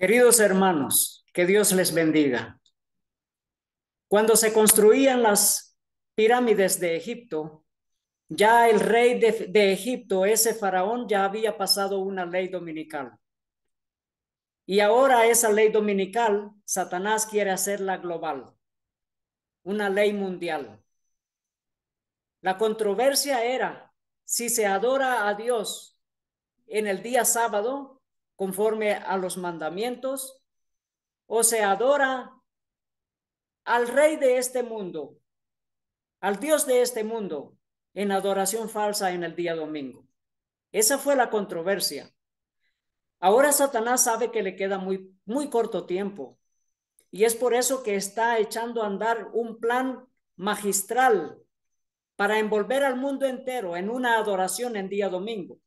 Queridos hermanos, que Dios les bendiga. Cuando se construían las pirámides de Egipto, ya el rey de, Egipto, ese faraón, ya había pasado una ley dominical. Y ahora esa ley dominical, Satanás quiere hacerla global, una ley mundial. La controversia era si se adora a Dios en el día sábado conforme a los mandamientos, o se adora al rey de este mundo, al Dios de este mundo, en adoración falsa en el día domingo. Esa fue la controversia. Ahora Satanás sabe que le queda muy, muy corto tiempo y es por eso que está echando a andar un plan magistral para envolver al mundo entero en una adoración en día domingo.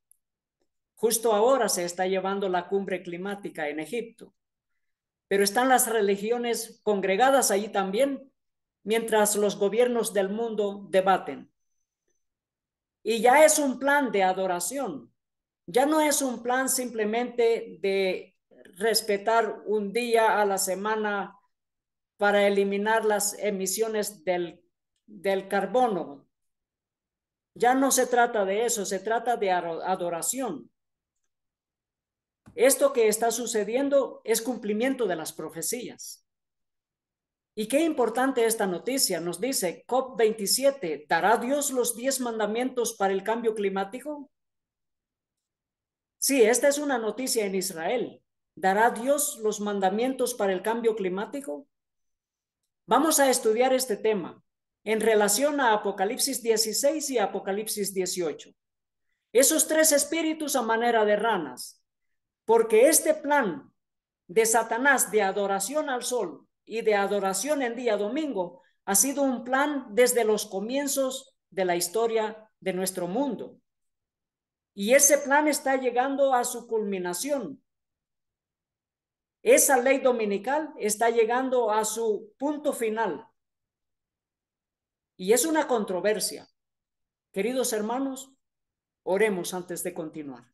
Justo ahora se está llevando la cumbre climática en Egipto. Pero están las religiones congregadas allí también, mientras los gobiernos del mundo debaten. Y ya es un plan de adoración, ya no es un plan simplemente de respetar un día a la semana para eliminar las emisiones del, del carbono. Ya no se trata de eso, se trata de adoración. Esto que está sucediendo es cumplimiento de las profecías. Y qué importante esta noticia. Nos dice COP27, ¿dará Dios los diez mandamientos para el cambio climático? Sí, esta es una noticia en Israel. ¿Dará Dios los mandamientos para el cambio climático? Vamos a estudiar este tema en relación a Apocalipsis 16 y Apocalipsis 18. Esos tres espíritus a manera de ranas, porque este plan de Satanás de adoración al sol y de adoración en día domingo ha sido un plan desde los comienzos de la historia de nuestro mundo. Y ese plan está llegando a su culminación. Esa ley dominical está llegando a su punto final. Y es una controversia. Queridos hermanos, oremos antes de continuar.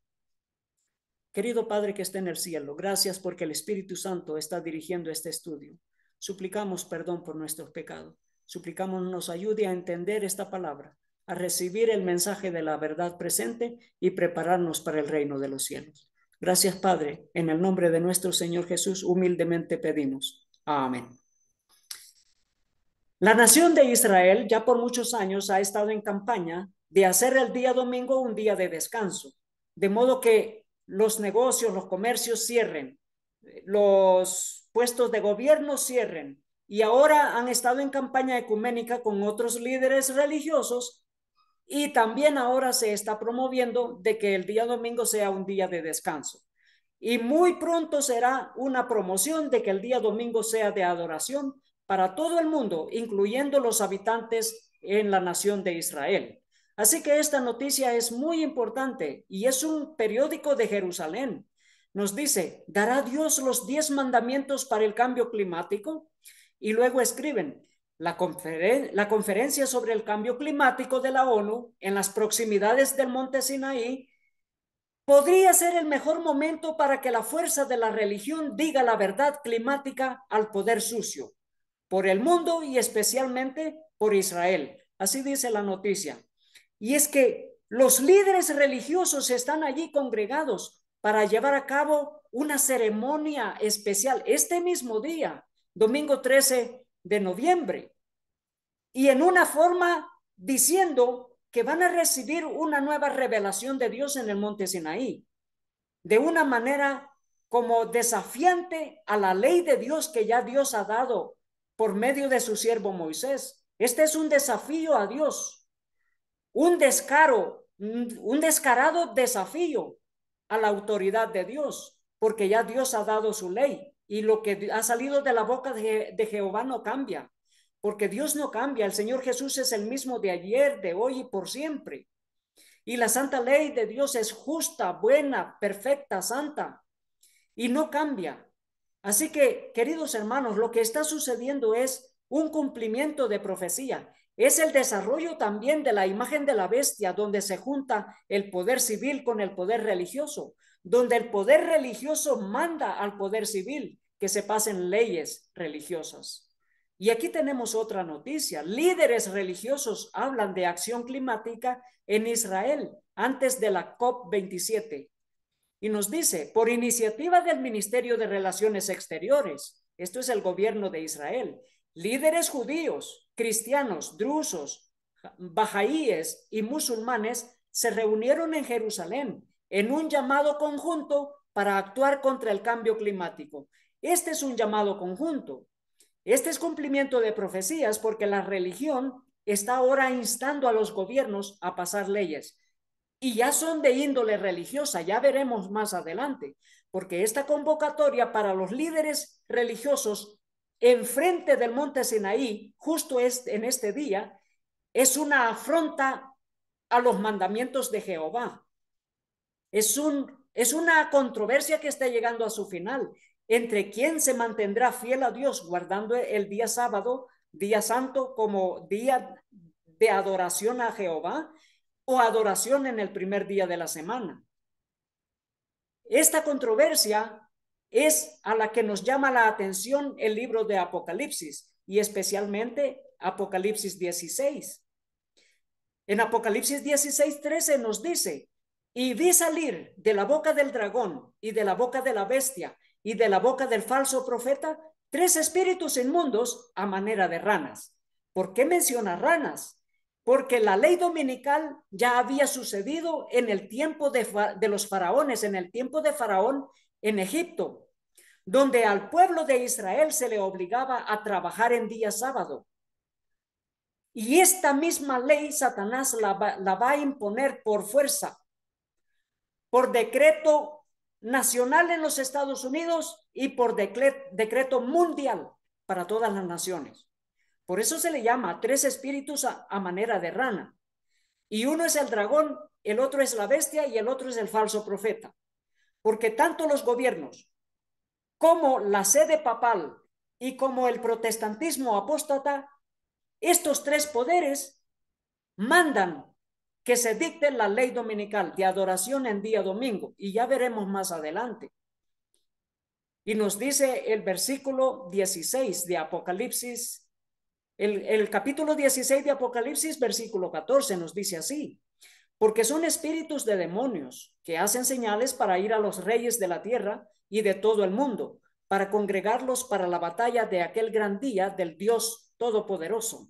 Querido Padre que está en el cielo, gracias porque el Espíritu Santo está dirigiendo este estudio. Suplicamos perdón por nuestros pecados. Suplicamos nos ayude a entender esta palabra, a recibir el mensaje de la verdad presente y prepararnos para el reino de los cielos. Gracias, Padre. En el nombre de nuestro Señor Jesús, humildemente pedimos. Amén. La nación de Israel ya por muchos años ha estado en campaña de hacer el día domingo un día de descanso, de modo que los negocios, los comercios cierren, los puestos de gobierno cierren. Y ahora han estado en campaña ecuménica con otros líderes religiosos y también ahora se está promoviendo de que el día domingo sea un día de descanso. Y muy pronto será una promoción de que el día domingo sea de adoración para todo el mundo, incluyendo los habitantes en la nación de Israel. Así que esta noticia es muy importante y es un periódico de Jerusalén. Nos dice, ¿dará Dios los diez mandamientos para el cambio climático? Y luego escriben, la, la conferencia sobre el cambio climático de la ONU en las proximidades del monte Sinaí podría ser el mejor momento para que la fuerza de la religión diga la verdad climática al poder sucio, por el mundo y especialmente por Israel. Así dice la noticia. Y es que los líderes religiosos están allí congregados para llevar a cabo una ceremonia especial este mismo día, domingo 13 de noviembre. Y en una forma diciendo que van a recibir una nueva revelación de Dios en el monte Sinaí, de una manera como desafiante a la ley de Dios que ya Dios ha dado por medio de su siervo Moisés. Este es un desafío a Dios un descaro, un descarado desafío a la autoridad de Dios, porque ya Dios ha dado su ley y lo que ha salido de la boca de, de Jehová no cambia, porque Dios no cambia, el Señor Jesús es el mismo de ayer, de hoy y por siempre. Y la santa ley de Dios es justa, buena, perfecta, santa, y no cambia. Así que, queridos hermanos, lo que está sucediendo es un cumplimiento de profecía. Es el desarrollo también de la imagen de la bestia, donde se junta el poder civil con el poder religioso, donde el poder religioso manda al poder civil que se pasen leyes religiosas. Y aquí tenemos otra noticia. Líderes religiosos hablan de acción climática en Israel antes de la COP27. Y nos dice, por iniciativa del Ministerio de Relaciones Exteriores, esto es el gobierno de Israel, líderes judíos cristianos, drusos, bajaíes y musulmanes se reunieron en Jerusalén en un llamado conjunto para actuar contra el cambio climático. Este es un llamado conjunto. Este es cumplimiento de profecías porque la religión está ahora instando a los gobiernos a pasar leyes. Y ya son de índole religiosa, ya veremos más adelante, porque esta convocatoria para los líderes religiosos enfrente del monte Sinaí, justo en este día, es una afronta a los mandamientos de Jehová. Es, un, es una controversia que está llegando a su final entre quién se mantendrá fiel a Dios guardando el día sábado, día santo, como día de adoración a Jehová o adoración en el primer día de la semana. Esta controversia es a la que nos llama la atención el libro de Apocalipsis y especialmente Apocalipsis 16. En Apocalipsis 16, 13 nos dice, y vi salir de la boca del dragón y de la boca de la bestia y de la boca del falso profeta tres espíritus inmundos a manera de ranas. ¿Por qué menciona ranas? Porque la ley dominical ya había sucedido en el tiempo de, los faraones, en el tiempo de Faraón en Egipto, donde al pueblo de Israel se le obligaba a trabajar en día sábado. Y esta misma ley Satanás la va, a imponer por fuerza, por decreto nacional en los Estados Unidos y por decreto mundial para todas las naciones. Por eso se le llama tres espíritus a manera de rana. Y uno es el dragón, el otro es la bestia y el otro es el falso profeta porque tanto los gobiernos como la sede papal y como el protestantismo apóstata, estos tres poderes mandan que se dicte la ley dominical de adoración en día domingo, y ya veremos más adelante. Y nos dice el versículo 16 de Apocalipsis, el, capítulo 16 de Apocalipsis, versículo 14, nos dice así, porque son espíritus de demonios que hacen señales para ir a los reyes de la tierra y de todo el mundo, para congregarlos para la batalla de aquel gran día del Dios Todopoderoso.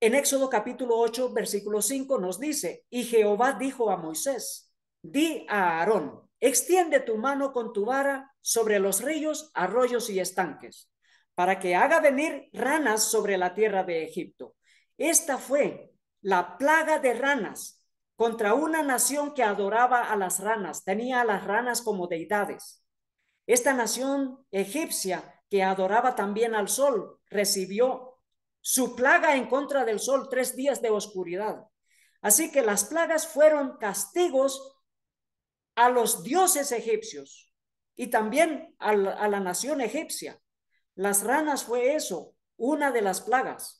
En Éxodo capítulo 8, versículo 5 nos dice, y Jehová dijo a Moisés, di a Aarón, extiende tu mano con tu vara sobre los ríos, arroyos y estanques, para que haga venir ranas sobre la tierra de Egipto. Esta fue la plaga de ranas contra una nación que adoraba a las ranas, tenía a las ranas como deidades. Esta nación egipcia que adoraba también al sol recibió su plaga en contra del sol, tres días de oscuridad. Así que las plagas fueron castigos a los dioses egipcios y también a la, nación egipcia. Las ranas fue eso, una de las plagas.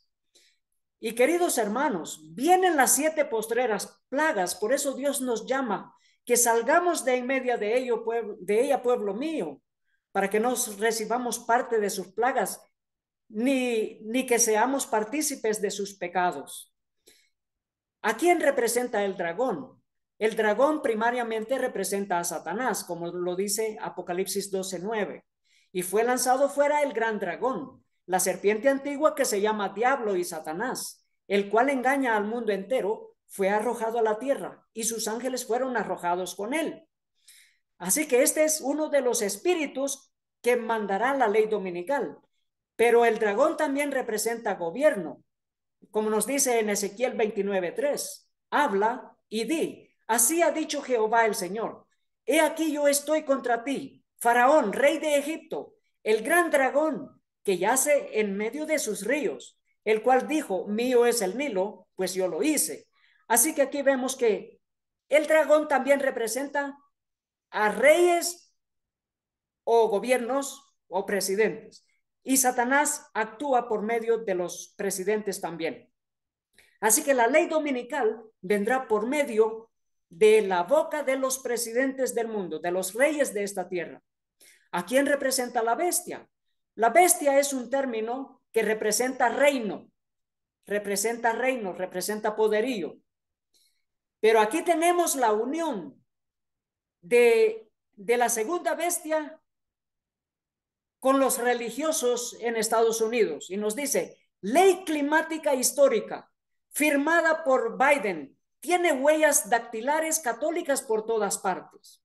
Y queridos hermanos, vienen las siete postreras plagas, por eso Dios nos llama que salgamos de en medio de, de ella, pueblo mío, para que no recibamos parte de sus plagas, ni, ni que seamos partícipes de sus pecados. ¿A quién representa el dragón? El dragón primariamente representa a Satanás, como lo dice Apocalipsis 12:9. Y fue lanzado fuera el gran dragón, la serpiente antigua que se llama Diablo y Satanás, el cual engaña al mundo entero, fue arrojado a la tierra y sus ángeles fueron arrojados con él. Así que este es uno de los espíritus que mandará la ley dominical. Pero el dragón también representa gobierno. Como nos dice en Ezequiel 29.3, habla y di, así ha dicho Jehová el Señor, he aquí yo estoy contra ti, Faraón, rey de Egipto, el gran dragón, que yace en medio de sus ríos, el cual dijo, mío es el Nilo, pues yo lo hice. Así que aquí vemos que el dragón también representa a reyes o gobiernos o presidentes. Y Satanás actúa por medio de los presidentes también. Así que la ley dominical vendrá por medio de la boca de los presidentes del mundo, de los reyes de esta tierra. ¿A quién representa la bestia? La bestia es un término que representa reino, representa reino, representa poderío. Pero aquí tenemos la unión de, de la segunda bestia con los religiosos en Estados Unidos y nos dice, ley climática histórica firmada por Biden tiene huellas dactilares católicas por todas partes.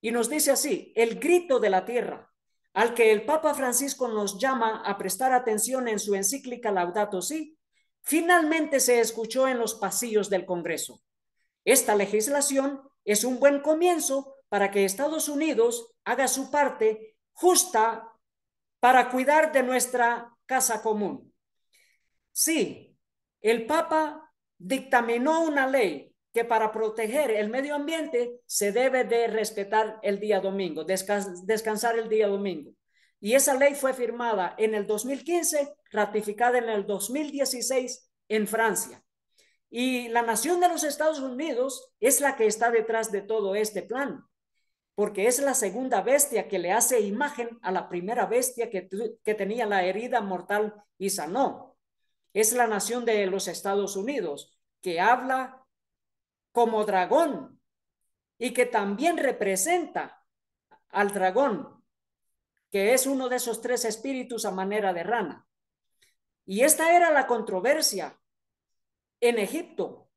Y nos dice así, el grito de la tierra, al que el Papa Francisco nos llama a prestar atención en su encíclica Laudato Si, finalmente se escuchó en los pasillos del Congreso. Esta legislación es un buen comienzo para que Estados Unidos haga su parte justa para cuidar de nuestra casa común. Sí, el Papa dictaminó una ley que para proteger el medio ambiente se debe de respetar el día domingo, descansar el día domingo. Y esa ley fue firmada en el 2015, ratificada en el 2016 en Francia. Y la nación de los Estados Unidos es la que está detrás de todo este plan, porque es la segunda bestia que le hace imagen a la primera bestia que, que tenía la herida mortal y sanó. Es la nación de los Estados Unidos que habla como dragón y que también representa al dragón, que es uno de esos tres espíritus a manera de rana. Y esta era la controversia en Egipto.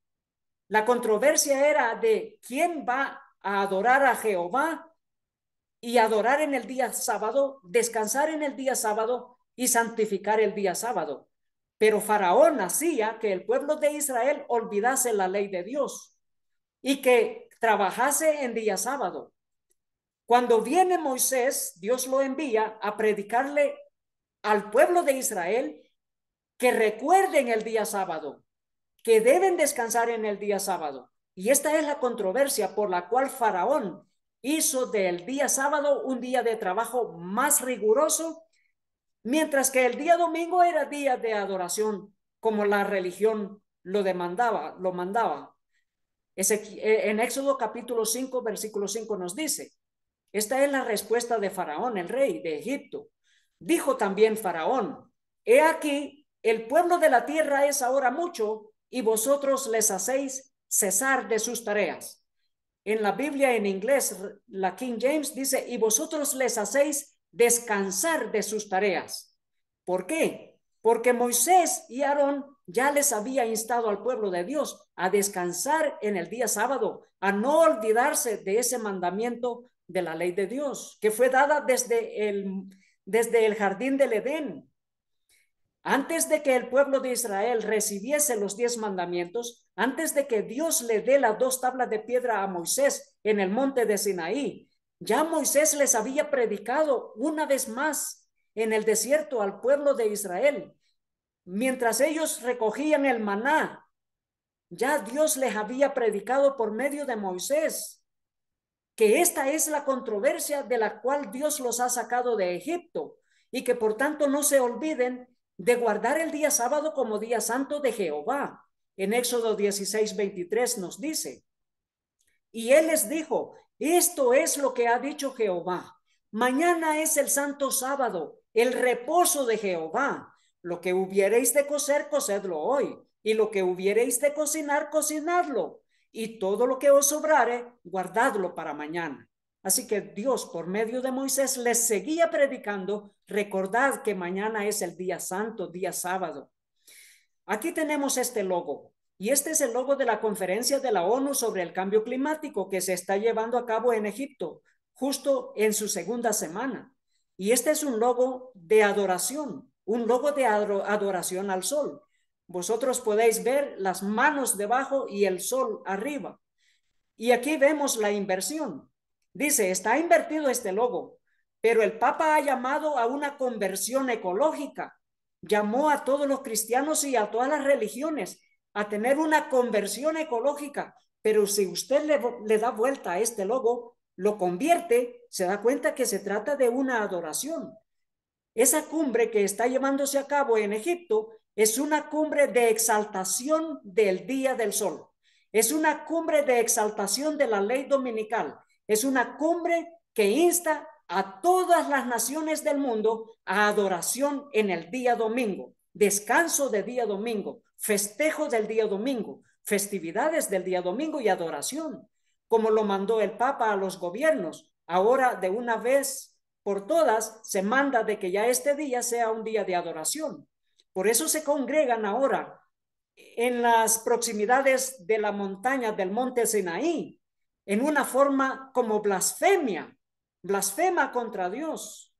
La controversia era de quién va a adorar a Jehová y adorar en el día sábado, descansar en el día sábado y santificar el día sábado. Pero Faraón hacía que el pueblo de Israel olvidase la ley de Dios y que trabajase en día sábado. Cuando viene Moisés, Dios lo envía a predicarle al pueblo de Israel que recuerden el día sábado, que deben descansar en el día sábado. Y esta es la controversia por la cual Faraón hizo del día sábado un día de trabajo más riguroso, mientras que el día domingo era día de adoración, como la religión lo demandaba, lo mandaba. Eh, en Éxodo capítulo 5, versículo 5 nos dice, esta es la respuesta de Faraón, el rey de Egipto. Dijo también Faraón, he aquí, el pueblo de la tierra es ahora mucho y vosotros les hacéis cesar de sus tareas. En la Biblia en inglés, la King James dice, y vosotros les hacéis descansar de sus tareas. ¿Por qué? Porque Moisés y Aarón ya les había instado al pueblo de Dios a descansar en el día sábado, a no olvidarse de ese mandamiento de la ley de Dios, que fue dada desde el, desde el jardín del Edén. Antes de que el pueblo de Israel recibiese los diez mandamientos, antes de que Dios le dé las dos tablas de piedra a Moisés en el monte de Sinaí, ya Moisés les había predicado una vez más en el desierto al pueblo de Israel mientras ellos recogían el maná, ya Dios les había predicado por medio de Moisés que esta es la controversia de la cual Dios los ha sacado de Egipto y que por tanto no se olviden de guardar el día sábado como día santo de Jehová. En Éxodo 16, 23 nos dice, y él les dijo, esto es lo que ha dicho Jehová, mañana es el santo sábado, el reposo de Jehová. Lo que hubiereis de coser, cosedlo hoy, y lo que hubiereis de cocinar, cocinadlo, y todo lo que os sobrare, guardadlo para mañana. Así que Dios, por medio de Moisés, les seguía predicando, recordad que mañana es el día santo, día sábado. Aquí tenemos este logo, y este es el logo de la conferencia de la ONU sobre el cambio climático que se está llevando a cabo en Egipto, justo en su segunda semana. Y este es un logo de adoración, un logo de adoración al sol. Vosotros podéis ver las manos debajo y el sol arriba. Y aquí vemos la inversión. Dice, está invertido este logo, pero el Papa ha llamado a una conversión ecológica. Llamó a todos los cristianos y a todas las religiones a tener una conversión ecológica. Pero si usted le, da vuelta a este logo, lo convierte, se da cuenta que se trata de una adoración. Esa cumbre que está llevándose a cabo en Egipto es una cumbre de exaltación del día del sol. Es una cumbre de exaltación de la ley dominical. Es una cumbre que insta a todas las naciones del mundo a adoración en el día domingo, descanso de día domingo, festejo del día domingo, festividades del día domingo y adoración, como lo mandó el Papa a los gobiernos. Ahora de una vez por todas se manda de que ya este día sea un día de adoración. Por eso se congregan ahora en las proximidades de la montaña del monte Sinaí, en una forma como blasfemia, blasfema contra Dios.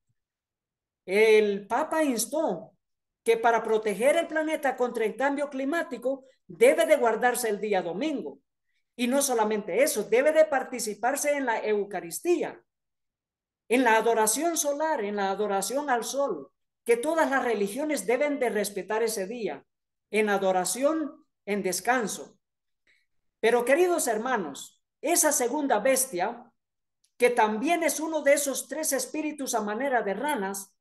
El Papa instó que para proteger el planeta contra el cambio climático debe de guardarse el día domingo. Y no solamente eso, debe de participarse en la Eucaristía, en la adoración solar, en la adoración al sol, que todas las religiones deben de respetar ese día, en adoración, en descanso. Pero queridos hermanos, esa segunda bestia, que también es uno de esos tres espíritus a manera de ranas,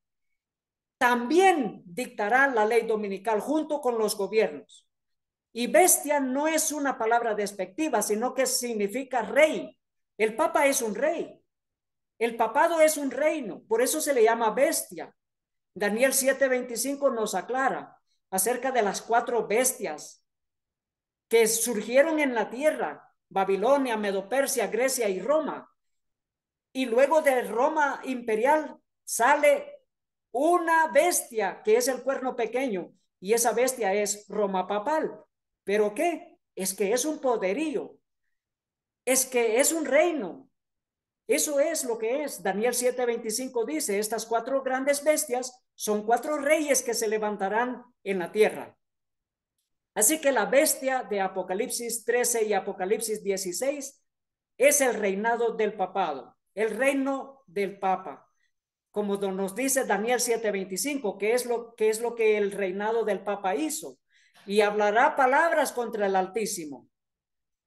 también dictará la ley dominical junto con los gobiernos. Y bestia no es una palabra despectiva, sino que significa rey. El Papa es un rey. El papado es un reino, por eso se le llama bestia. Daniel 7:25 nos aclara acerca de las cuatro bestias que surgieron en la tierra, Babilonia, Medopersia, Grecia y Roma. Y luego de Roma imperial sale una bestia que es el cuerno pequeño y esa bestia es Roma papal. ¿Pero qué? Es que es un poderío, es que es un reino, eso es lo que es. Daniel 7:25 dice, estas cuatro grandes bestias son cuatro reyes que se levantarán en la tierra. Así que la bestia de Apocalipsis 13 y Apocalipsis 16 es el reinado del papado, el reino del papa. Como nos dice Daniel 7:25, que es lo que es lo que el reinado del papa hizo, y hablará palabras contra el Altísimo,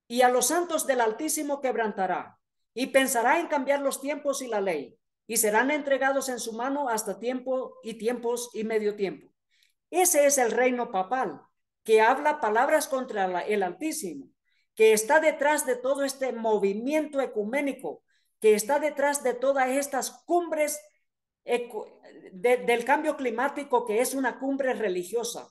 y a los santos del Altísimo quebrantará y pensará en cambiar los tiempos y la ley, y serán entregados en su mano hasta tiempo y tiempos y medio tiempo. Ese es el reino papal, que habla palabras contra el Altísimo, que está detrás de todo este movimiento ecuménico, que está detrás de todas estas cumbres del cambio climático, que es una cumbre religiosa.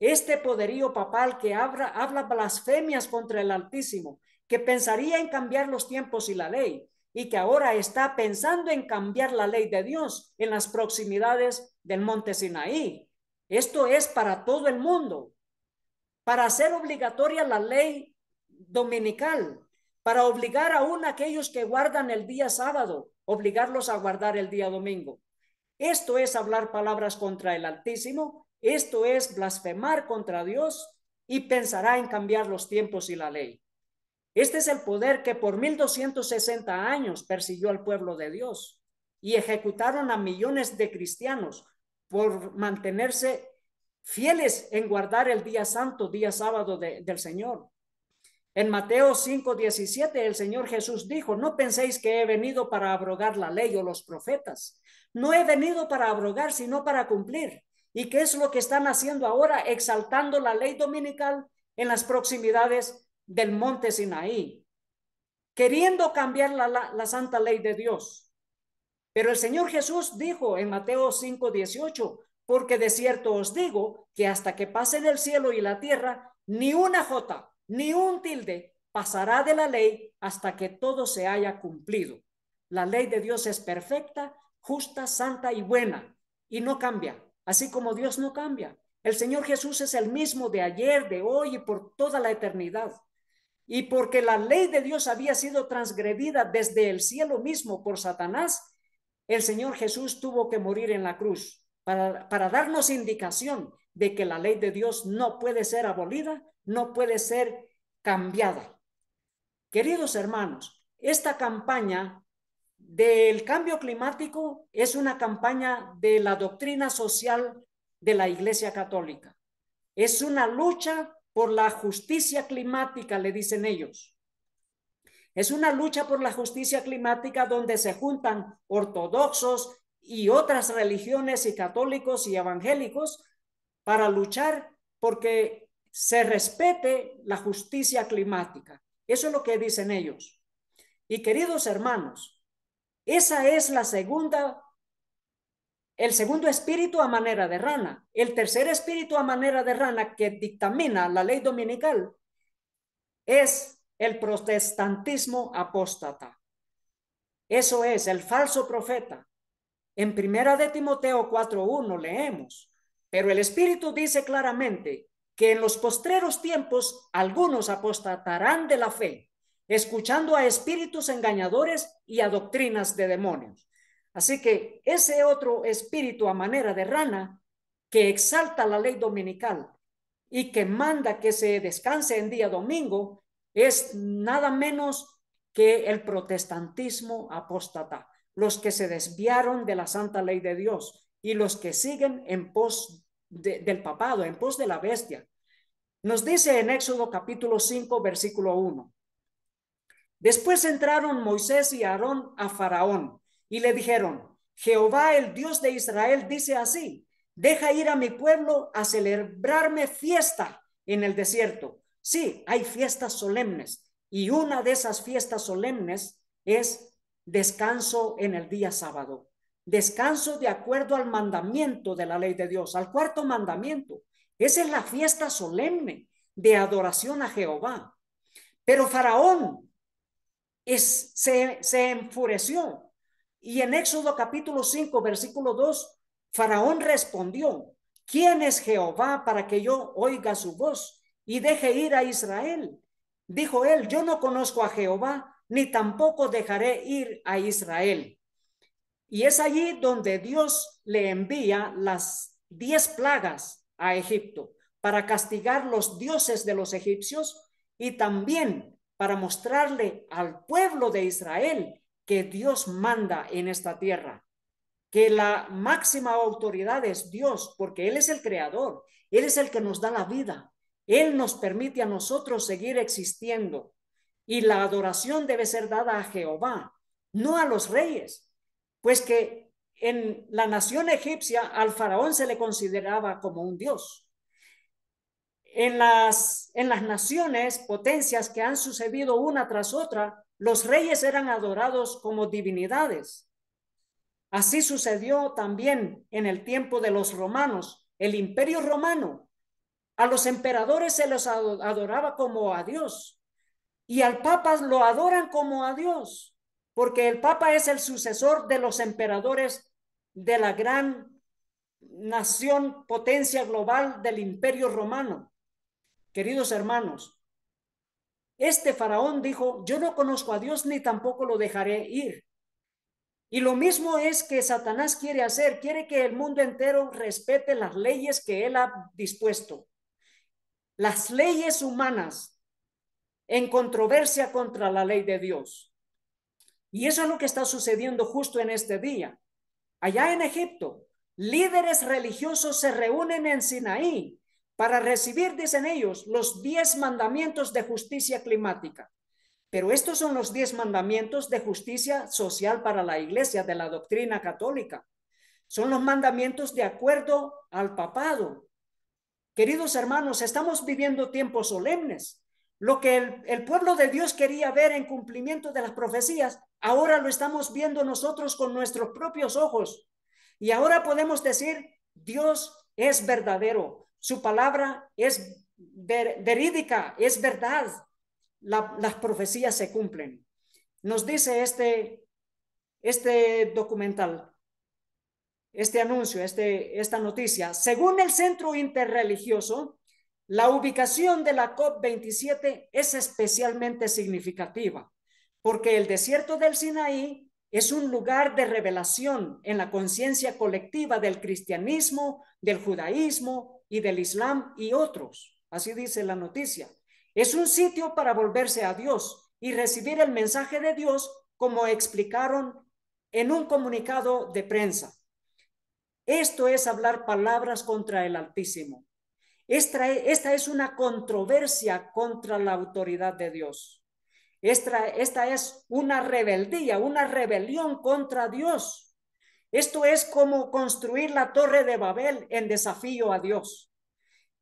Este poderío papal que habla blasfemias contra el Altísimo, que pensaría en cambiar los tiempos y la ley, y que ahora está pensando en cambiar la ley de Dios en las proximidades del monte Sinaí. Esto es para todo el mundo, para hacer obligatoria la ley dominical, para obligar aún a aquellos que guardan el día sábado, obligarlos a guardar el día domingo. Esto es hablar palabras contra el Altísimo, esto es blasfemar contra Dios y pensará en cambiar los tiempos y la ley. Este es el poder que por 1260 años persiguió al pueblo de Dios y ejecutaron a millones de cristianos por mantenerse fieles en guardar el día santo, día sábado del Señor. En Mateo 5, 17, el Señor Jesús dijo, no penséis que he venido para abrogar la ley o los profetas. No he venido para abrogar, sino para cumplir. ¿Y qué es lo que están haciendo ahora? Exaltando la ley dominical en las proximidades del monte Sinaí, queriendo cambiar la, santa ley de Dios. Pero el Señor Jesús dijo en Mateo 5, porque de cierto os digo que hasta que pasen del cielo y la tierra, ni una jota, ni un tilde pasará de la ley hasta que todo se haya cumplido. La ley de Dios es perfecta, justa, santa y buena, y no cambia, así como Dios no cambia. El Señor Jesús es el mismo de ayer, de hoy y por toda la eternidad. Y porque la ley de Dios había sido transgredida desde el cielo mismo por Satanás, el Señor Jesús tuvo que morir en la cruz para, darnos indicación de que la ley de Dios no puede ser abolida, no puede ser cambiada. Queridos hermanos, esta campaña del cambio climático es una campaña de la doctrina social de la Iglesia Católica. Es una lucha por la justicia climática, le dicen ellos. Es una lucha por la justicia climática donde se juntan ortodoxos y otras religiones y católicos y evangélicos para luchar porque se respete la justicia climática. Eso es lo que dicen ellos. Y queridos hermanos, esa es la segunda el segundo espíritu a manera de rana, el tercer espíritu a manera de rana que dictamina la ley dominical es el protestantismo apóstata. Eso es el falso profeta. En primera de Timoteo 4:1 leemos, pero el espíritu dice claramente que en los postreros tiempos algunos apostatarán de la fe, escuchando a espíritus engañadores y a doctrinas de demonios Así que ese otro espíritu a manera de rana que exalta la ley dominical y que manda que se descanse en día domingo es nada menos que el protestantismo apóstata, los que se desviaron de la santa ley de Dios y los que siguen en pos del papado, en pos de la bestia. Nos dice en Éxodo capítulo 5, versículo 1. Después entraron Moisés y Aarón a Faraón y le dijeron, Jehová el Dios de Israel dice así, deja ir a mi pueblo a celebrarme fiesta en el desierto. Sí, hay fiestas solemnes y una de esas fiestas solemnes es descanso en el día sábado. Descanso de acuerdo al mandamiento de la ley de Dios, al cuarto mandamiento. Esa es la fiesta solemne de adoración a Jehová. Pero Faraón es, se, se enfureció y en Éxodo capítulo 5, versículo 2, Faraón respondió, ¿quién es Jehová para que yo oiga su voz y deje ir a Israel? Dijo él, yo no conozco a Jehová, ni tampoco dejaré ir a Israel. Y es allí donde Dios le envía las diez plagas a Egipto para castigar los dioses de los egipcios y también para mostrarle al pueblo de Israel que Dios manda en esta tierra, que la máxima autoridad es Dios, porque Él es el creador, Él es el que nos da la vida, Él nos permite a nosotros seguir existiendo. Y la adoración debe ser dada a Jehová, no a los reyes, pues que en la nación egipcia al faraón se le consideraba como un dios. En las, en las naciones, potencias que han sucedido una tras otra, los reyes eran adorados como divinidades. Así sucedió también en el tiempo de los romanos, el imperio romano. A los emperadores se los adoraba como a Dios y al papa lo adoran como a Dios, porque el papa es el sucesor de los emperadores de la gran nación, potencia global del imperio romano. Queridos hermanos, este faraón dijo, yo no conozco a Dios ni tampoco lo dejaré ir. Y lo mismo es que Satanás quiere hacer, quiere que el mundo entero respete las leyes que él ha dispuesto. Las leyes humanas en controversia contra la ley de Dios. Y eso es lo que está sucediendo justo en este día. Allá en Egipto, líderes religiosos se reúnen en Sinaí para recibir, dicen ellos, los diez mandamientos de justicia climática. Pero estos son los diez mandamientos de justicia social para la iglesia de la doctrina católica. Son los mandamientos de acuerdo al papado. Queridos hermanos, estamos viviendo tiempos solemnes. Lo que el, el pueblo de Dios quería ver en cumplimiento de las profecías, ahora lo estamos viendo nosotros con nuestros propios ojos. Y ahora podemos decir, Dios es verdadero. Su palabra es verídica, es verdad. las profecías se cumplen. Nos dice este, este documental, este anuncio, este, esta noticia. Según el Centro Interreligioso, la ubicación de la COP27 es especialmente significativa, porque el desierto del Sinaí es un lugar de revelación en la conciencia colectiva del cristianismo, del judaísmo, y del Islam y otros. Así dice la noticia. Es un sitio para volverse a Dios y recibir el mensaje de Dios como explicaron en un comunicado de prensa. Esto es hablar palabras contra el Altísimo. Esta, es una controversia contra la autoridad de Dios. Esta, esta es una rebeldía, una rebelión contra Dios esto es como construir la torre de Babel en desafío a Dios.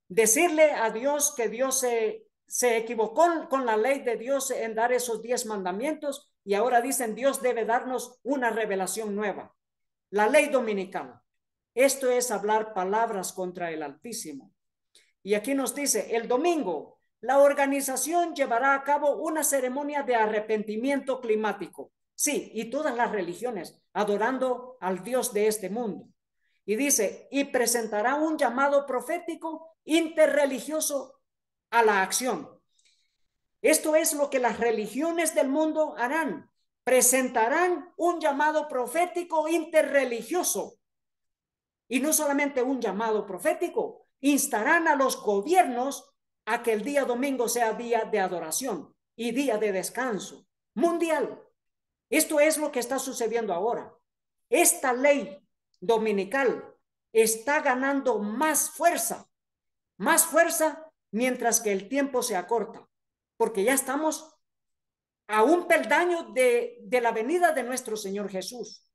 Decirle a Dios que Dios se, equivocó con la ley de Dios en dar esos diez mandamientos y ahora dicen Dios debe darnos una revelación nueva, la ley dominicana. Esto es hablar palabras contra el Altísimo. Y aquí nos dice, el domingo la organización llevará a cabo una ceremonia de arrepentimiento climático sí, y todas las religiones, adorando al Dios de este mundo. Y dice, y presentará un llamado profético interreligioso a la acción. Esto es lo que las religiones del mundo harán. Presentarán un llamado profético interreligioso. Y no solamente un llamado profético, instarán a los gobiernos a que el día domingo sea día de adoración y día de descanso mundial. Esto es lo que está sucediendo ahora. Esta ley dominical está ganando más fuerza, más fuerza mientras que el tiempo se acorta, porque ya estamos a un peldaño de, la venida de nuestro Señor Jesús.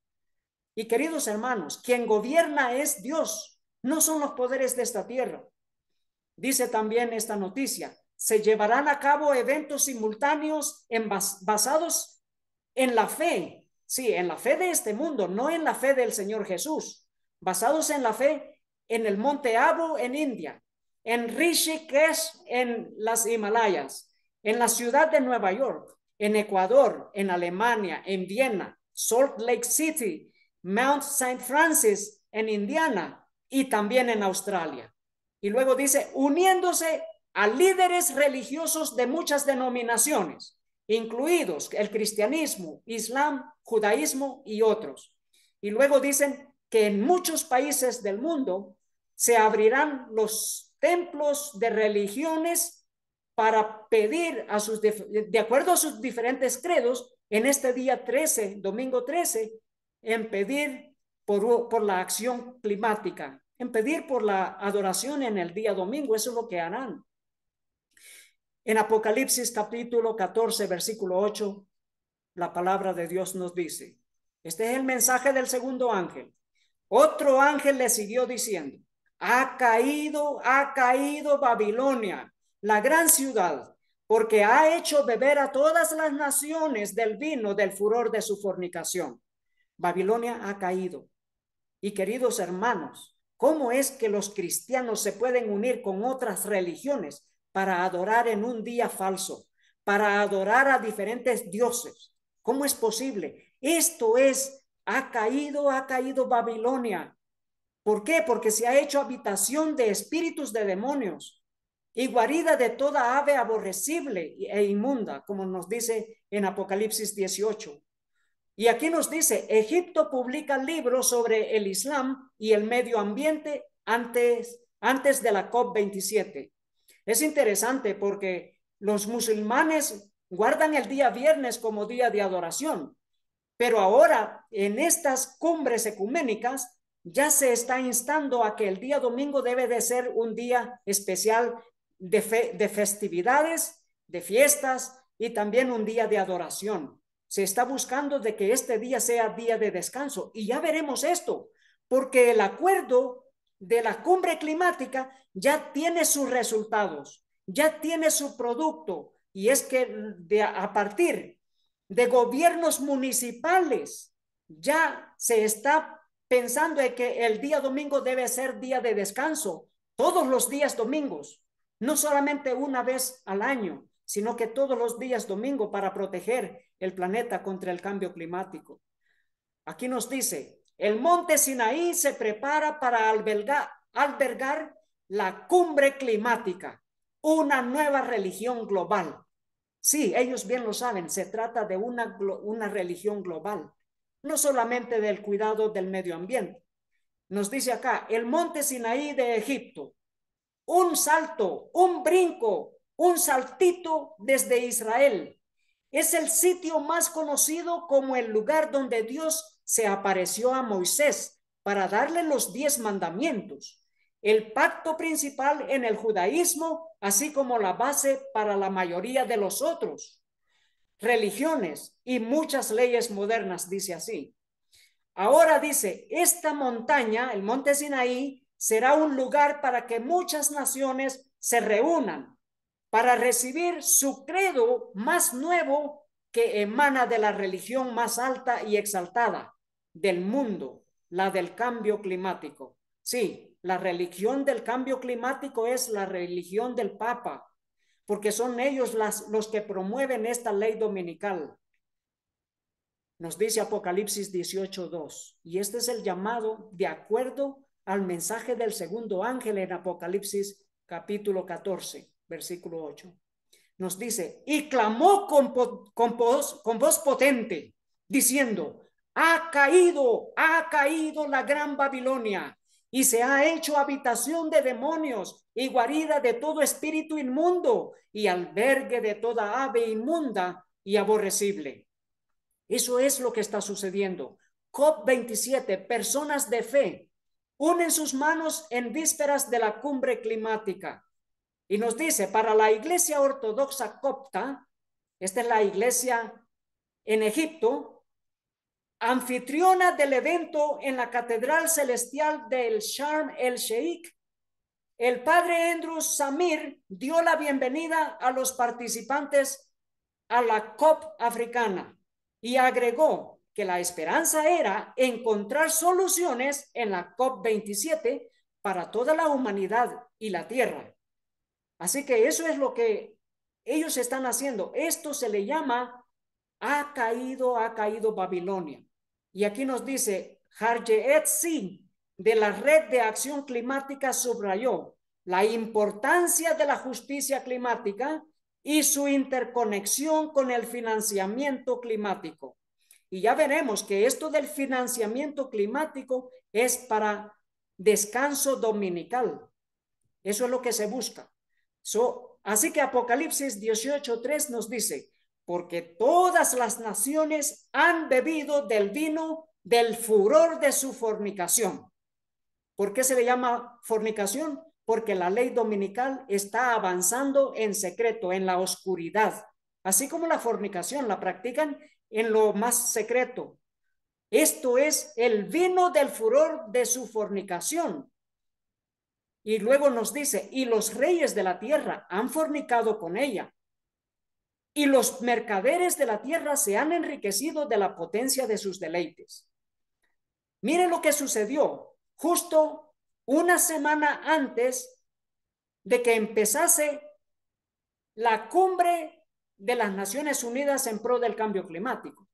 Y queridos hermanos, quien gobierna es Dios, no son los poderes de esta tierra. Dice también esta noticia, se llevarán a cabo eventos simultáneos en basados en la fe, sí, en la fe de este mundo, no en la fe del Señor Jesús, basados en la fe en el monte Abu en India, en Rishikesh en las Himalayas, en la ciudad de Nueva York, en Ecuador, en Alemania, en Viena, Salt Lake City, Mount St. Francis en Indiana y también en Australia. Y luego dice, uniéndose a líderes religiosos de muchas denominaciones incluidos el cristianismo, islam, judaísmo y otros. Y luego dicen que en muchos países del mundo se abrirán los templos de religiones para pedir a sus, de acuerdo a sus diferentes credos, en este día 13, domingo 13, en pedir por, por la acción climática, en pedir por la adoración en el día domingo, eso es lo que harán. En Apocalipsis capítulo 14, versículo 8, la palabra de Dios nos dice, este es el mensaje del segundo ángel. Otro ángel le siguió diciendo, ha caído, ha caído Babilonia, la gran ciudad, porque ha hecho beber a todas las naciones del vino del furor de su fornicación. Babilonia ha caído. Y queridos hermanos, ¿cómo es que los cristianos se pueden unir con otras religiones para adorar en un día falso, para adorar a diferentes dioses. ¿Cómo es posible? Esto es, ha caído, ha caído Babilonia. ¿Por qué? Porque se ha hecho habitación de espíritus de demonios y guarida de toda ave aborrecible e inmunda, como nos dice en Apocalipsis 18. Y aquí nos dice, Egipto publica libros sobre el Islam y el medio ambiente antes, antes de la COP27. Es interesante porque los musulmanes guardan el día viernes como día de adoración, pero ahora en estas cumbres ecuménicas ya se está instando a que el día domingo debe de ser un día especial de, festividades, de fiestas y también un día de adoración. Se está buscando de que este día sea día de descanso y ya veremos esto, porque el acuerdo de la cumbre climática ya tiene sus resultados, ya tiene su producto, y es que de, a partir de gobiernos municipales ya se está pensando en que el día domingo debe ser día de descanso, todos los días domingos, no solamente una vez al año, sino que todos los días domingo para proteger el planeta contra el cambio climático. Aquí nos dice, el monte Sinaí se prepara para albergar, la cumbre climática, una nueva religión global. Sí, ellos bien lo saben, se trata de una, una religión global, no solamente del cuidado del medio ambiente. Nos dice acá, el monte Sinaí de Egipto, un salto, un brinco, un saltito desde Israel. Es el sitio más conocido como el lugar donde Dios se apareció a Moisés para darle los diez mandamientos, el pacto principal en el judaísmo, así como la base para la mayoría de los otros religiones y muchas leyes modernas, dice así. Ahora dice, esta montaña, el monte Sinaí, será un lugar para que muchas naciones se reúnan para recibir su credo más nuevo que emana de la religión más alta y exaltada, del mundo, la del cambio climático. Sí, la religión del cambio climático es la religión del Papa, porque son ellos las, los que promueven esta ley dominical. Nos dice Apocalipsis 18.2, y este es el llamado de acuerdo al mensaje del segundo ángel en Apocalipsis capítulo 14, versículo 8. Nos dice, y clamó con, con, con voz potente, diciendo, ha caído, ha caído la gran Babilonia y se ha hecho habitación de demonios y guarida de todo espíritu inmundo y albergue de toda ave inmunda y aborrecible. Eso es lo que está sucediendo. COP27, personas de fe, unen sus manos en vísperas de la cumbre climática. Y nos dice, para la iglesia ortodoxa copta, esta es la iglesia en Egipto, anfitriona del evento en la Catedral Celestial del Sharm el Sheikh, el padre Andrew Samir dio la bienvenida a los participantes a la COP africana y agregó que la esperanza era encontrar soluciones en la COP 27 para toda la humanidad y la tierra. Así que eso es lo que ellos están haciendo. Esto se le llama ha caído, ha caído Babilonia. Y aquí nos dice, Harje Singh, de la Red de Acción Climática, subrayó la importancia de la justicia climática y su interconexión con el financiamiento climático. Y ya veremos que esto del financiamiento climático es para descanso dominical. Eso es lo que se busca. So, así que Apocalipsis 18.3 nos dice, porque todas las naciones han bebido del vino del furor de su fornicación. ¿Por qué se le llama fornicación? Porque la ley dominical está avanzando en secreto, en la oscuridad, así como la fornicación la practican en lo más secreto. Esto es el vino del furor de su fornicación. Y luego nos dice, y los reyes de la tierra han fornicado con ella y los mercaderes de la tierra se han enriquecido de la potencia de sus deleites. Mire lo que sucedió justo una semana antes de que empezase la cumbre de las Naciones Unidas en pro del cambio climático.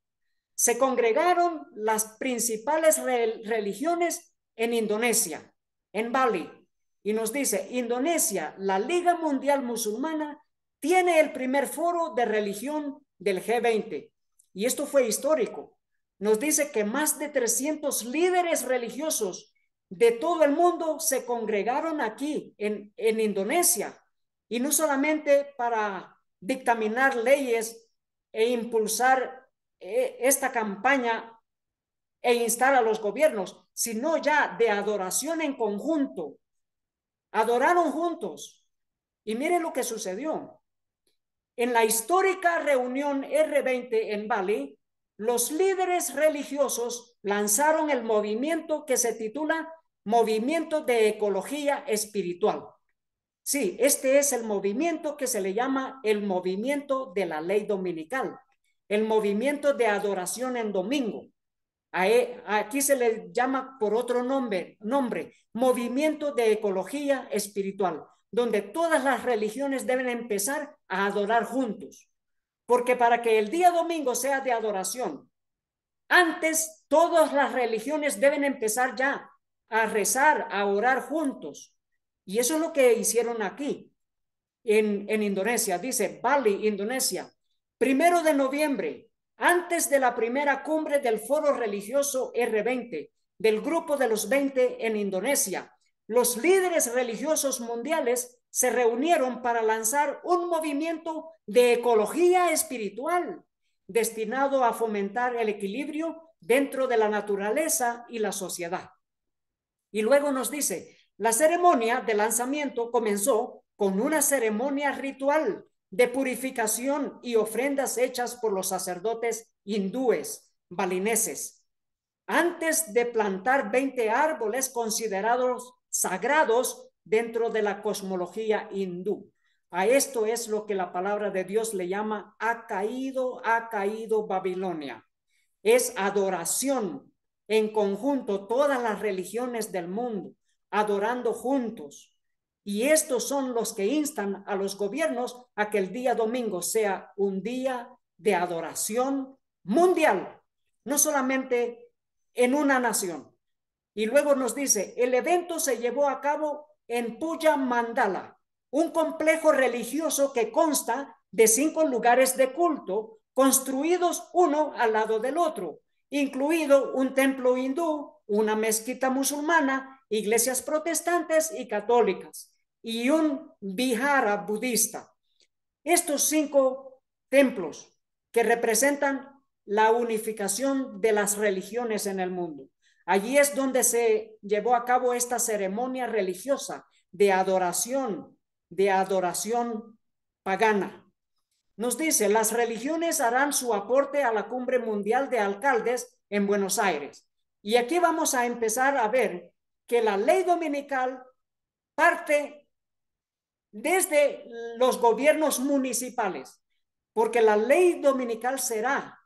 Se congregaron las principales religiones en Indonesia, en Bali, y nos dice, Indonesia, la Liga Mundial Musulmana tiene el primer foro de religión del G20. Y esto fue histórico. Nos dice que más de 300 líderes religiosos de todo el mundo se congregaron aquí en, en Indonesia. Y no solamente para dictaminar leyes e impulsar eh, esta campaña e instar a los gobiernos, sino ya de adoración en conjunto. Adoraron juntos. Y miren lo que sucedió. En la histórica reunión R20 en Bali, los líderes religiosos lanzaron el movimiento que se titula Movimiento de Ecología Espiritual. Sí, este es el movimiento que se le llama el movimiento de la ley dominical, el movimiento de adoración en domingo. E, aquí se le llama por otro nombre, nombre, movimiento de ecología espiritual donde todas las religiones deben empezar a adorar juntos. Porque para que el día domingo sea de adoración, antes todas las religiones deben empezar ya a rezar, a orar juntos. Y eso es lo que hicieron aquí, en, en Indonesia. Dice Bali, Indonesia, primero de noviembre, antes de la primera cumbre del foro religioso R20, del grupo de los 20 en Indonesia, los líderes religiosos mundiales se reunieron para lanzar un movimiento de ecología espiritual destinado a fomentar el equilibrio dentro de la naturaleza y la sociedad. Y luego nos dice, la ceremonia de lanzamiento comenzó con una ceremonia ritual de purificación y ofrendas hechas por los sacerdotes hindúes balineses. Antes de plantar 20 árboles considerados sagrados dentro de la cosmología hindú. A esto es lo que la palabra de Dios le llama ha caído, ha caído Babilonia. Es adoración en conjunto, todas las religiones del mundo adorando juntos. Y estos son los que instan a los gobiernos a que el día domingo sea un día de adoración mundial, no solamente en una nación. Y luego nos dice, el evento se llevó a cabo en Puya Mandala, un complejo religioso que consta de cinco lugares de culto construidos uno al lado del otro, incluido un templo hindú, una mezquita musulmana, iglesias protestantes y católicas, y un vihara budista. Estos cinco templos que representan la unificación de las religiones en el mundo. Allí es donde se llevó a cabo esta ceremonia religiosa de adoración, de adoración pagana. Nos dice, las religiones harán su aporte a la cumbre mundial de alcaldes en Buenos Aires. Y aquí vamos a empezar a ver que la ley dominical parte desde los gobiernos municipales, porque la ley dominical será,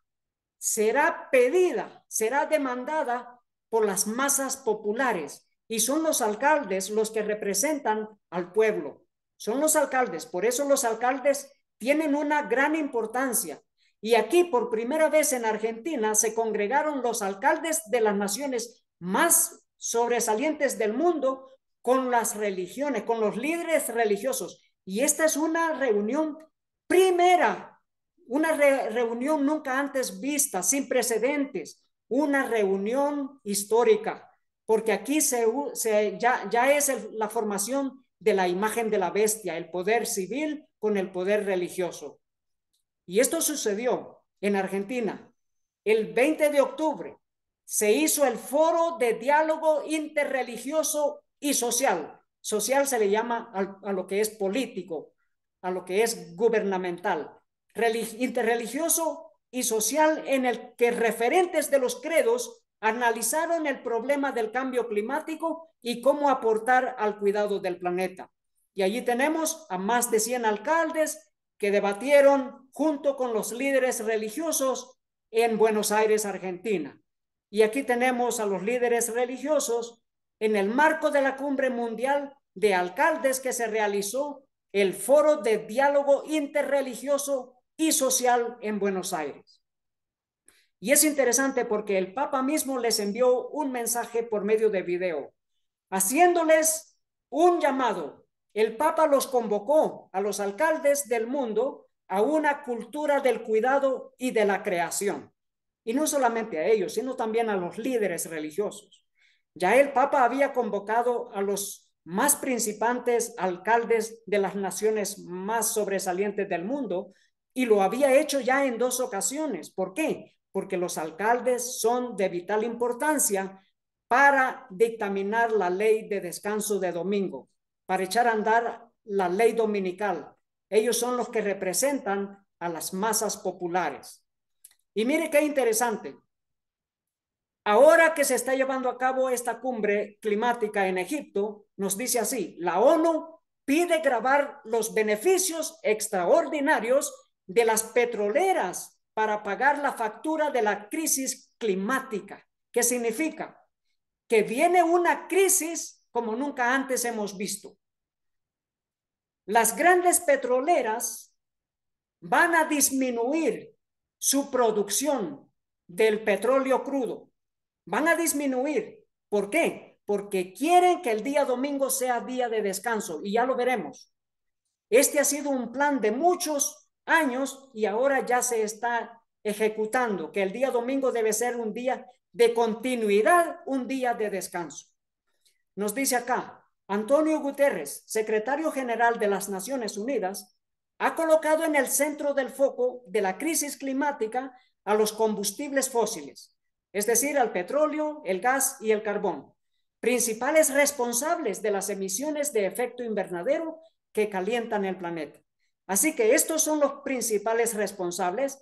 será pedida, será demandada por las masas populares y son los alcaldes los que representan al pueblo. Son los alcaldes, por eso los alcaldes tienen una gran importancia. Y aquí, por primera vez en Argentina, se congregaron los alcaldes de las naciones más sobresalientes del mundo con las religiones, con los líderes religiosos. Y esta es una reunión primera, una reunión nunca antes vista, sin precedentes, una reunión histórica, porque aquí se, ya, ya, es la formación de la imagen de la bestia, el poder civil con el poder religioso. Y esto sucedió en Argentina. El 20 de octubre se hizo el foro de diálogo interreligioso y social. Social se le llama a, lo que es político, a lo que es gubernamental. interreligioso y social en el que referentes de los credos analizaron el problema del cambio climático y cómo aportar al cuidado del planeta. Y allí tenemos a más de 100 alcaldes que debatieron junto con los líderes religiosos en Buenos Aires, Argentina. Y aquí tenemos a los líderes religiosos en el marco de la cumbre mundial de alcaldes que se realizó el foro de diálogo interreligioso y social en Buenos Aires. Y es interesante porque el Papa mismo les envió un mensaje por medio de video, haciéndoles un llamado. El Papa los convocó a los alcaldes del mundo a una cultura del cuidado y de la creación. Y no solamente a ellos, sino también a los líderes religiosos. Ya el Papa había convocado a los más principantes alcaldes de las naciones más sobresalientes del mundo y lo había hecho ya en dos ocasiones. ¿Por qué? Porque los alcaldes son de vital importancia para dictaminar la ley de descanso de domingo, para echar a andar la ley dominical. Ellos son los que representan a las masas populares. Y mire qué interesante. Ahora que se está llevando a cabo esta cumbre climática en Egipto, nos dice así, la ONU pide grabar los beneficios extraordinarios de las petroleras para pagar la factura de la crisis climática. ¿Qué significa? Que viene una crisis como nunca antes hemos visto. Las grandes petroleras van a disminuir su producción del petróleo crudo. Van a disminuir. ¿Por qué? Porque quieren que el día domingo sea día de descanso y ya lo veremos. Este ha sido un plan de muchos años y ahora ya se está ejecutando, que el día domingo debe ser un día de continuidad, un día de descanso. Nos dice acá, Antonio Guterres, secretario general de las Naciones Unidas, ha colocado en el centro del foco de la crisis climática a los combustibles fósiles, es decir, al petróleo, el gas y el carbón, principales responsables de las emisiones de efecto invernadero que calientan el planeta. Así que estos son los principales responsables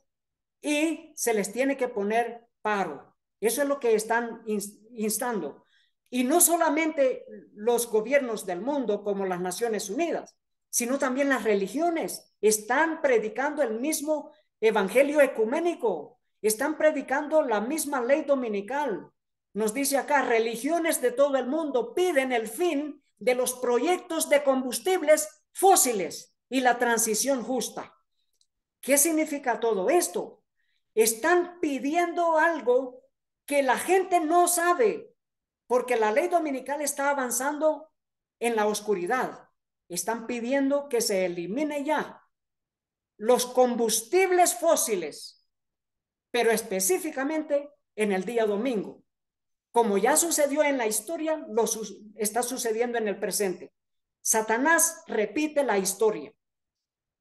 y se les tiene que poner paro. Eso es lo que están instando. Y no solamente los gobiernos del mundo como las Naciones Unidas, sino también las religiones están predicando el mismo evangelio ecuménico, están predicando la misma ley dominical. Nos dice acá, religiones de todo el mundo piden el fin de los proyectos de combustibles fósiles y la transición justa. ¿Qué significa todo esto? Están pidiendo algo que la gente no sabe, porque la ley dominical está avanzando en la oscuridad. Están pidiendo que se elimine ya los combustibles fósiles, pero específicamente en el día domingo. Como ya sucedió en la historia, lo está sucediendo en el presente. Satanás repite la historia.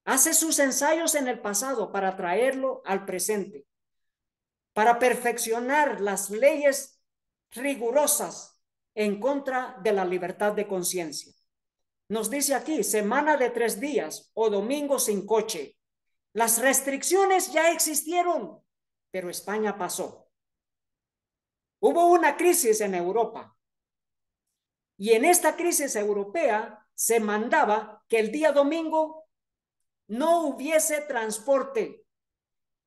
Hace sus ensayos en el pasado para traerlo al presente, para perfeccionar las leyes rigurosas en contra de la libertad de conciencia. Nos dice aquí, semana de tres días o domingo sin coche. Las restricciones ya existieron, pero España pasó. Hubo una crisis en Europa y en esta crisis europea se mandaba que el día domingo no hubiese transporte,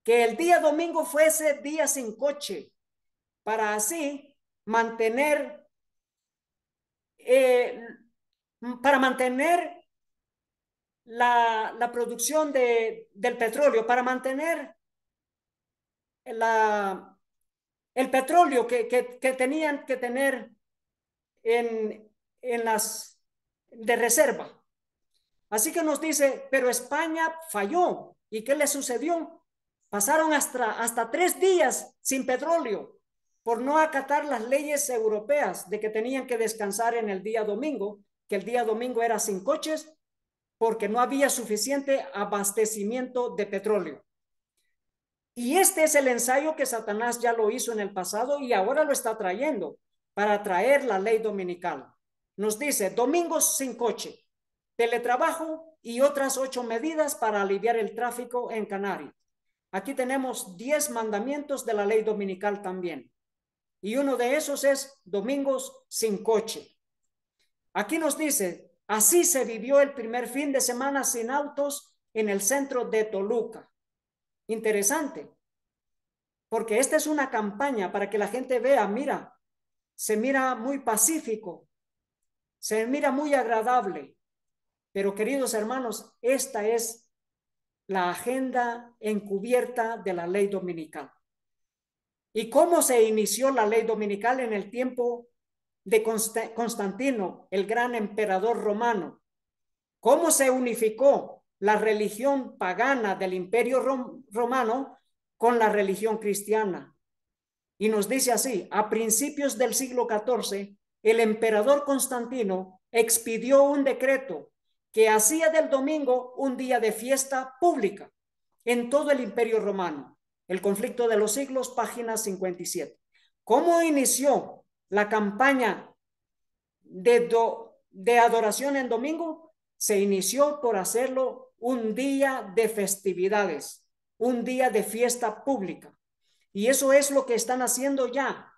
que el día domingo fuese día sin coche, para así mantener, eh, para mantener la, producción de, del petróleo, para mantener la, el petróleo que, que tenían que tener en, en las de reserva. Así que nos dice, pero España falló. ¿Y qué le sucedió? Pasaron hasta, hasta tres días sin petróleo por no acatar las leyes europeas de que tenían que descansar en el día domingo, que el día domingo era sin coches, porque no había suficiente abastecimiento de petróleo. Y este es el ensayo que Satanás ya lo hizo en el pasado y ahora lo está trayendo para traer la ley dominical nos dice, domingos sin coche, teletrabajo y otras ocho medidas para aliviar el tráfico en Canarias. Aquí tenemos diez mandamientos de la ley dominical también. Y uno de esos es domingos sin coche. Aquí nos dice, así se vivió el primer fin de semana sin autos en el centro de Toluca. Interesante, porque esta es una campaña para que la gente vea, mira, se mira muy pacífico, se mira muy agradable, pero queridos hermanos, esta es la agenda encubierta de la ley dominical. ¿Y cómo se inició la ley dominical en el tiempo de Constantino, el gran emperador romano? ¿Cómo se unificó la religión pagana del imperio romano con la religión cristiana? Y nos dice así, a principios del siglo XIV, el emperador Constantino expidió un decreto que hacía del domingo un día de fiesta pública en todo el imperio romano. El conflicto de los siglos, página 57. ¿Cómo inició la campaña de, de adoración en domingo? Se inició por hacerlo un día de festividades, un día de fiesta pública. Y eso es lo que están haciendo ya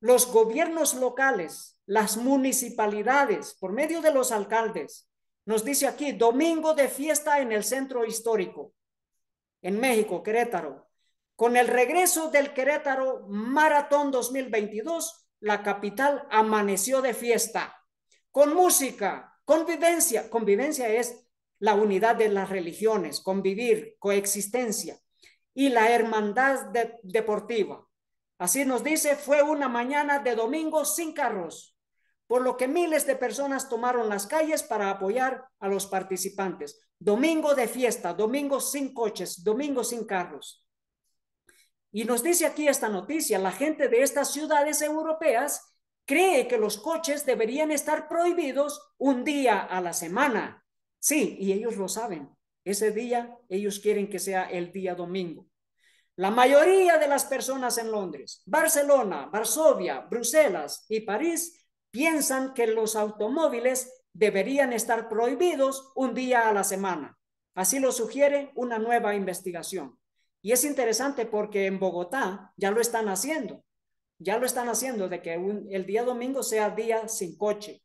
los gobiernos locales, las municipalidades, por medio de los alcaldes, nos dice aquí, domingo de fiesta en el centro histórico, en México, Querétaro. Con el regreso del Querétaro Maratón 2022, la capital amaneció de fiesta, con música, convivencia. Convivencia es la unidad de las religiones, convivir, coexistencia y la hermandad deportiva. Así nos dice, fue una mañana de domingo sin carros, por lo que miles de personas tomaron las calles para apoyar a los participantes. Domingo de fiesta, domingo sin coches, domingo sin carros. Y nos dice aquí esta noticia, la gente de estas ciudades europeas cree que los coches deberían estar prohibidos un día a la semana. Sí, y ellos lo saben. Ese día ellos quieren que sea el día domingo. La mayoría de las personas en Londres, Barcelona, Varsovia, Bruselas y París piensan que los automóviles deberían estar prohibidos un día a la semana. Así lo sugiere una nueva investigación. Y es interesante porque en Bogotá ya lo están haciendo. Ya lo están haciendo de que el día domingo sea día sin coche.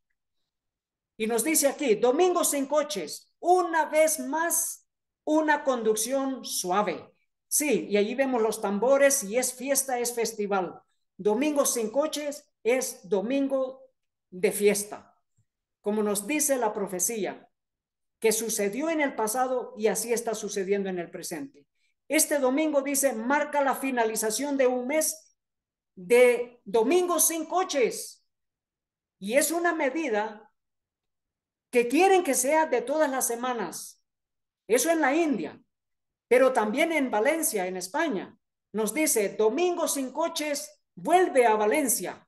Y nos dice aquí, domingo sin coches, una vez más, una conducción suave. Sí, y allí vemos los tambores y es fiesta, es festival. Domingo sin coches es domingo de fiesta, como nos dice la profecía, que sucedió en el pasado y así está sucediendo en el presente. Este domingo, dice, marca la finalización de un mes de domingo sin coches. Y es una medida que quieren que sea de todas las semanas. Eso en la India. Pero también en Valencia, en España, nos dice, Domingo sin coches, vuelve a Valencia.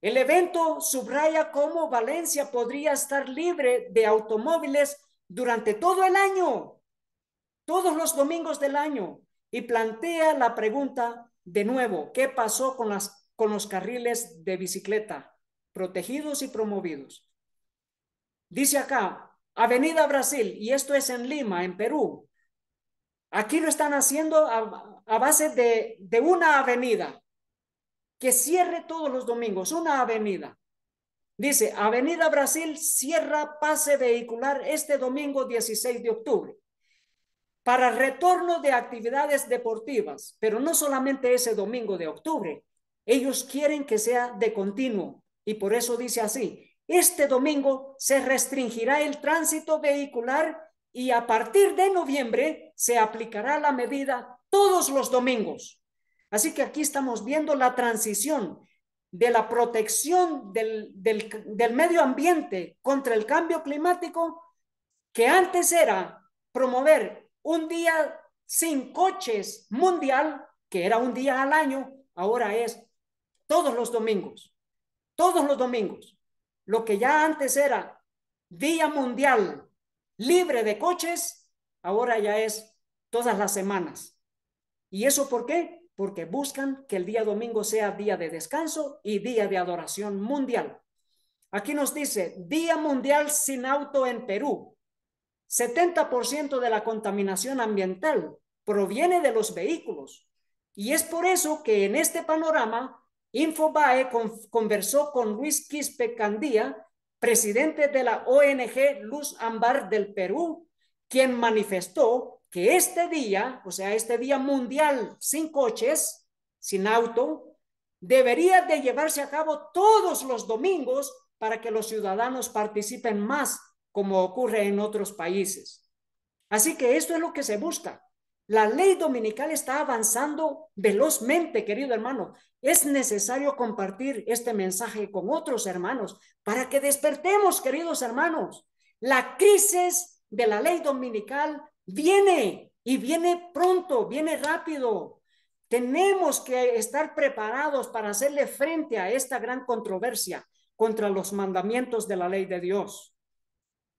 El evento subraya cómo Valencia podría estar libre de automóviles durante todo el año, todos los domingos del año, y plantea la pregunta de nuevo, ¿qué pasó con, con los carriles de bicicleta protegidos y promovidos? Dice acá, Avenida Brasil, y esto es en Lima, en Perú, Aquí lo están haciendo a, base de, de una avenida que cierre todos los domingos, una avenida. Dice, Avenida Brasil cierra pase vehicular este domingo 16 de octubre para retorno de actividades deportivas, pero no solamente ese domingo de octubre. Ellos quieren que sea de continuo y por eso dice así, este domingo se restringirá el tránsito vehicular y a partir de noviembre se aplicará la medida todos los domingos. Así que aquí estamos viendo la transición de la protección del, medio ambiente contra el cambio climático, que antes era promover un día sin coches mundial, que era un día al año, ahora es todos los domingos, todos los domingos. Lo que ya antes era Día Mundial libre de coches, ahora ya es todas las semanas. ¿Y eso por qué? Porque buscan que el día domingo sea día de descanso y día de adoración mundial. Aquí nos dice, Día Mundial sin auto en Perú. 70% de la contaminación ambiental proviene de los vehículos. Y es por eso que en este panorama, Infobae conversó con Luis Quispe Candía, presidente de la ONG Luz Ambar del Perú, quien manifestó que este día, o sea, este día mundial sin coches, sin auto, debería de llevarse a cabo todos los domingos para que los ciudadanos participen más, como ocurre en otros países. Así que esto es lo que se busca, la ley dominical está avanzando velozmente, querido hermano. Es necesario compartir este mensaje con otros hermanos para que despertemos, queridos hermanos. La crisis de la ley dominical viene y viene pronto, viene rápido. Tenemos que estar preparados para hacerle frente a esta gran controversia contra los mandamientos de la ley de Dios.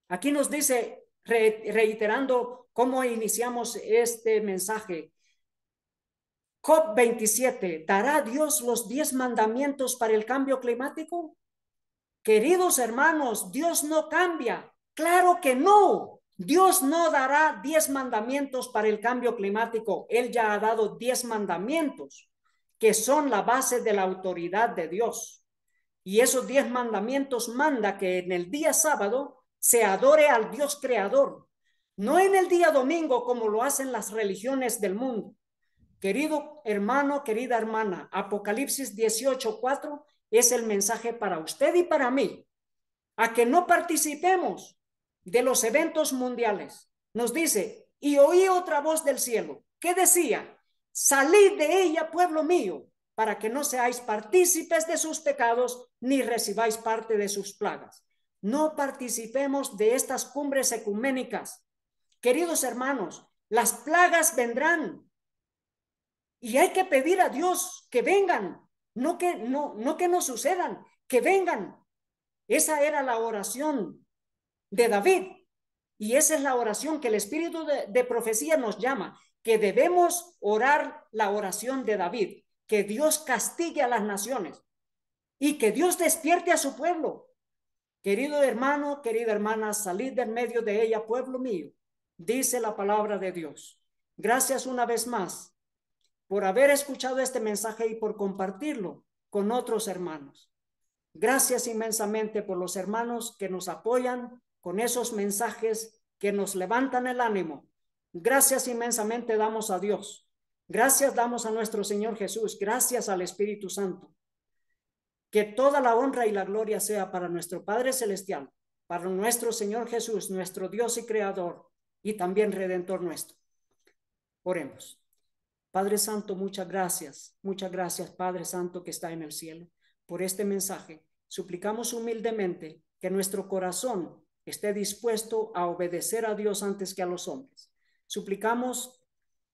Aquí nos dice, reiterando ¿Cómo iniciamos este mensaje? COP27, ¿dará Dios los diez mandamientos para el cambio climático? Queridos hermanos, Dios no cambia. Claro que no. Dios no dará diez mandamientos para el cambio climático. Él ya ha dado diez mandamientos que son la base de la autoridad de Dios. Y esos diez mandamientos manda que en el día sábado se adore al Dios creador, no en el día domingo como lo hacen las religiones del mundo. Querido hermano, querida hermana, Apocalipsis 18:4 es el mensaje para usted y para mí, a que no participemos de los eventos mundiales. Nos dice, y oí otra voz del cielo que decía, salid de ella, pueblo mío, para que no seáis partícipes de sus pecados ni recibáis parte de sus plagas. No participemos de estas cumbres ecuménicas Queridos hermanos, las plagas vendrán. Y hay que pedir a Dios que vengan, no que no, no que no sucedan, que vengan. Esa era la oración de David. Y esa es la oración que el espíritu de, de profecía nos llama, que debemos orar la oración de David, que Dios castigue a las naciones y que Dios despierte a su pueblo. Querido hermano, querida hermana, salid del medio de ella, pueblo mío, dice la palabra de Dios. Gracias una vez más por haber escuchado este mensaje y por compartirlo con otros hermanos. Gracias inmensamente por los hermanos que nos apoyan con esos mensajes que nos levantan el ánimo. Gracias inmensamente damos a Dios. Gracias damos a nuestro Señor Jesús. Gracias al Espíritu Santo. Que toda la honra y la gloria sea para nuestro Padre Celestial, para nuestro Señor Jesús, nuestro Dios y Creador, y también redentor nuestro. Oremos. Padre Santo, muchas gracias, muchas gracias Padre Santo que está en el cielo por este mensaje. Suplicamos humildemente que nuestro corazón esté dispuesto a obedecer a Dios antes que a los hombres. Suplicamos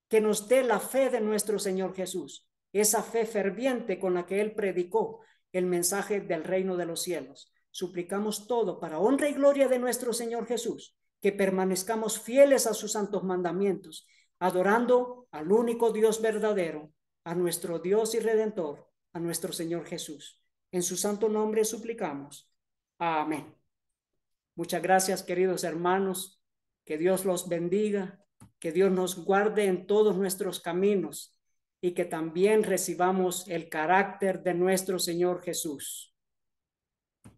que nos dé la fe de nuestro Señor Jesús, esa fe ferviente con la que Él predicó el mensaje del reino de los cielos. Suplicamos todo para honra y gloria de nuestro Señor Jesús que permanezcamos fieles a sus santos mandamientos, adorando al único Dios verdadero, a nuestro Dios y Redentor, a nuestro Señor Jesús. En su santo nombre suplicamos. Amén. Muchas gracias, queridos hermanos. Que Dios los bendiga, que Dios nos guarde en todos nuestros caminos y que también recibamos el carácter de nuestro Señor Jesús.